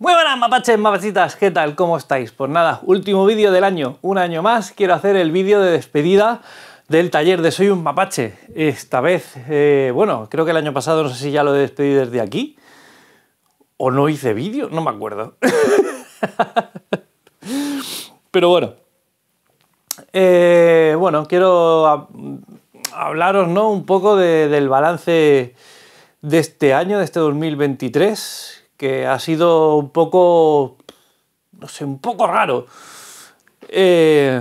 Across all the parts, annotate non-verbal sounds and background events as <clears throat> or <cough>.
Muy buenas mapaches, mapachitas, ¿qué tal? ¿Cómo estáis? Pues nada, último vídeo del año, un año más, quiero hacer el vídeo de despedida del taller de Soy un mapache. Esta vez, eh, bueno, creo que el año pasado no sé si ya lo despedí desde aquí, o no hice vídeo, no me acuerdo. <laughs> Pero bueno, eh, bueno, quiero hablaros ¿no? un poco del balance de este año, de este 2023 que ha sido un poco, no sé, un poco raro. Eh,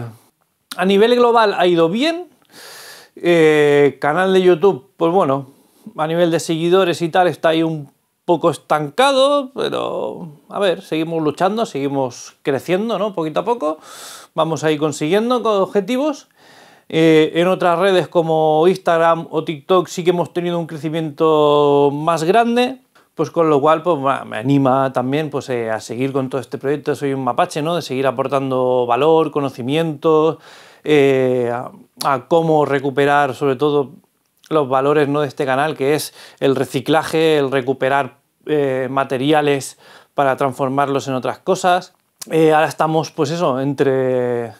a nivel global ha ido bien. Eh, canal de YouTube, pues bueno, a nivel de seguidores y tal está ahí un poco estancado, pero a ver, seguimos luchando, seguimos creciendo, ¿no? Poquito a poco, vamos a ir consiguiendo objetivos. Eh, en otras redes como Instagram o TikTok sí que hemos tenido un crecimiento más grande. Pues con lo cual pues, me anima también pues, eh, a seguir con todo este proyecto. Soy un mapache, ¿no? De seguir aportando valor, conocimientos, eh, a, cómo recuperar sobre todo los valores ¿no? de este canal, que es el reciclaje, el recuperar eh, materiales para transformarlos en otras cosas. ahora estamos, pues eso, entre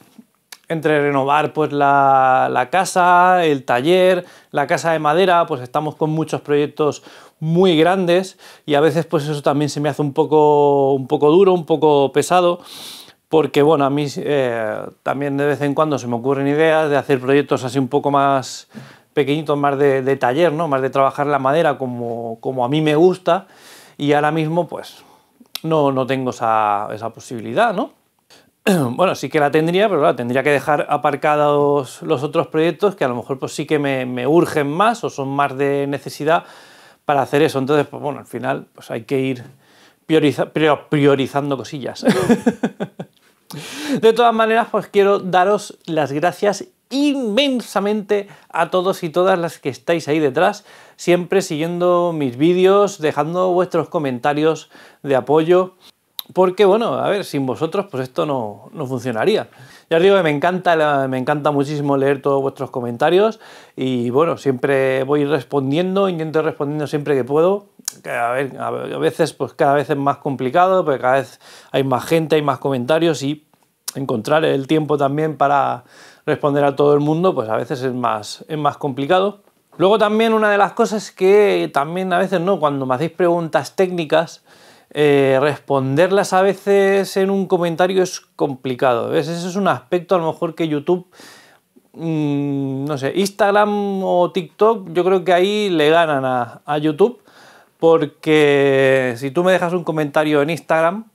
entre renovar pues la, casa, el taller, la casa de madera, pues estamos con muchos proyectos muy grandes y a veces pues eso también se me hace un poco, un poco duro, un poco pesado, porque bueno, a mí eh, también de vez en cuando se me ocurren ideas de hacer proyectos así un poco más pequeñitos, más de, taller, ¿no? más de trabajar la madera como, a mí me gusta y ahora mismo pues no, no tengo esa, esa posibilidad, ¿no? <clears throat> bueno, sí que la tendría, pero la tendría que dejar aparcados los otros proyectos que a lo mejor pues sí que me, urgen más o son más de necesidad para hacer eso. Entonces, pues, bueno, al final pues hay que ir priorizando cosillas. <laughs> de todas maneras, pues quiero daros las gracias inmensamente a todos y todas las que estáis ahí detrás, siempre siguiendo mis vídeos, dejando vuestros comentarios de apoyo. Porque, bueno, a ver, sin vosotros, pues esto no, no funcionaría. Ya os digo que me encanta, me encanta muchísimo leer todos vuestros comentarios y, bueno, siempre voy respondiendo, intento respondiendo siempre que puedo. A, ver, a veces, pues cada vez es más complicado, porque cada vez hay más gente, hay más comentarios y encontrar el tiempo también para responder a todo el mundo, pues a veces es más, es más complicado. Luego también una de las cosas que también a veces no, cuando me hacéis preguntas técnicas, eh, responderlas a veces en un comentario es complicado. Ese es un aspecto a lo mejor que YouTube, mm, no sé, Instagram o TikTok, yo creo que ahí le ganan a, YouTube. Porque si tú me dejas un comentario en Instagram,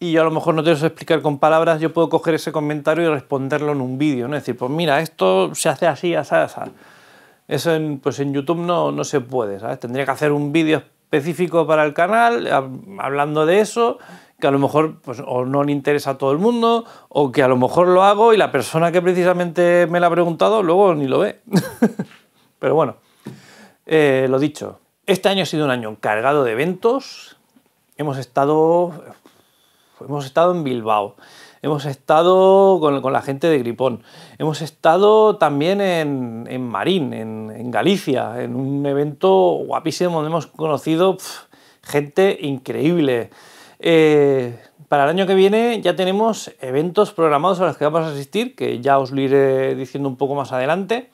y yo a lo mejor no te lo sé explicar con palabras, yo puedo coger ese comentario y responderlo en un vídeo, ¿no? Es decir, pues mira, esto se hace así, así, así. Eso en, pues en YouTube no, no se puede, ¿sabes? Tendría que hacer un vídeo específico para el canal, hablando de eso, que a lo mejor pues, o no le interesa a todo el mundo, o que a lo mejor lo hago y la persona que precisamente me la ha preguntado luego ni lo ve. <laughs> Pero bueno, eh, lo dicho, este año ha sido un año cargado de eventos. Hemos estado, hemos estado en Bilbao hemos estado con, la gente de Gripón, hemos estado también en, Marín, en, Galicia, en un evento guapísimo donde hemos conocido gente increíble. Eh, para el año que viene ya tenemos eventos programados a los que vamos a asistir, que ya os lo iré diciendo un poco más adelante.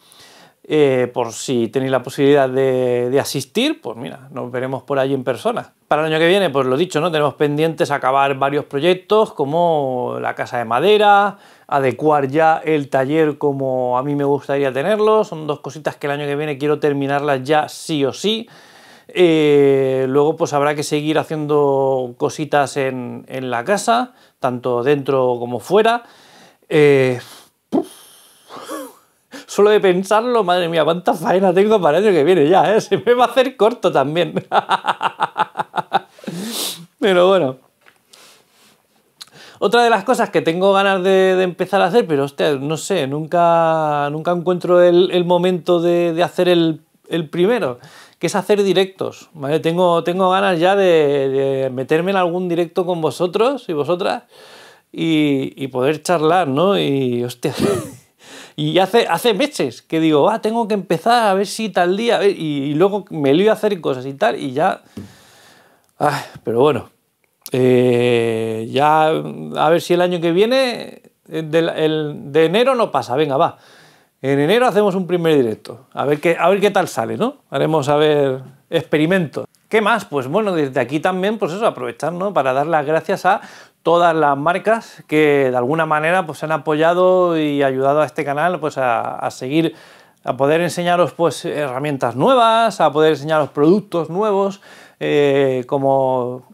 Eh, por si tenéis la posibilidad de, asistir, pues mira, nos veremos por allí en persona. Para el año que viene, pues lo dicho, ¿no? Tenemos pendientes acabar varios proyectos como la casa de madera, adecuar ya el taller como a mí me gustaría tenerlo. Son dos cositas que el año que viene quiero terminarlas ya sí o sí. Eh, luego pues habrá que seguir haciendo cositas en, la casa, tanto dentro como fuera. Eh, solo de pensarlo, madre mía, cuánta faena tengo para el año que viene ya, ¿eh? <laughs> Se me va a hacer corto también. <laughs> Pero bueno. Otra de las cosas que tengo ganas de, empezar a hacer, pero hostia, no sé, nunca, nunca encuentro el, momento de, hacer el, primero, que es hacer directos. Tengo, tengo ganas ya de, meterme en algún directo con vosotros y vosotras y, y poder charlar, ¿no? Y hostia. <laughs> Y hace, hace meses que digo, ah, tengo que empezar a ver si tal día, y, luego me lío a hacer cosas y tal, y ya... pero bueno, eh, ya a ver si el año que viene, eh, de, el, de enero no pasa, venga, va. En enero hacemos un primer directo, a ver qué, a ver qué tal sale, ¿no? Haremos, a ver, experimentos. ¿Qué más? Pues bueno, desde aquí también, pues eso, aprovechar, Para dar las gracias a todas las marcas que de alguna manera pues han apoyado y ayudado a este canal pues a, seguir a poder enseñaros pues herramientas nuevas, a poder enseñaros productos nuevos, eh, cómo,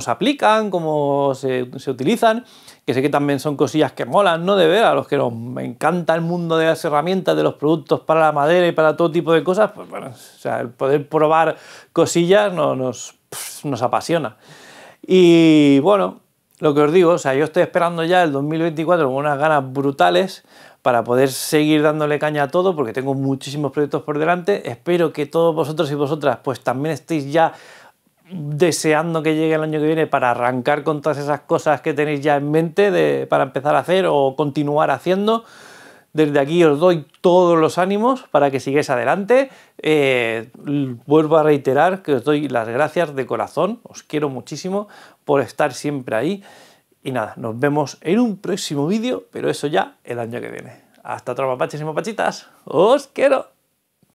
se aplican, cómo se, se utilizan que sé que también son cosillas que molan, ¿no? De ver a los que nos encanta el mundo de las herramientas, de los productos para la madera y para todo tipo de cosas, pues bueno, o sea, el poder probar cosillas nos, nos apasiona. Y bueno, lo que os digo, o sea, yo estoy esperando ya el 2024 con unas ganas brutales para poder seguir dándole caña a todo, porque tengo muchísimos proyectos por delante. Espero que todos vosotros y vosotras pues también estéis ya deseando que llegue el año que viene para arrancar con todas esas cosas que tenéis ya en mente para empezar a hacer o continuar haciendo. Desde aquí os doy todos los ánimos para que sigáis adelante. Eh, vuelvo a reiterar que os doy las gracias de corazón. Os quiero muchísimo por estar siempre ahí. Y nada, nos vemos en un próximo vídeo, pero eso ya el año que viene. Hasta otra mapaches y mapachitas. Os quiero.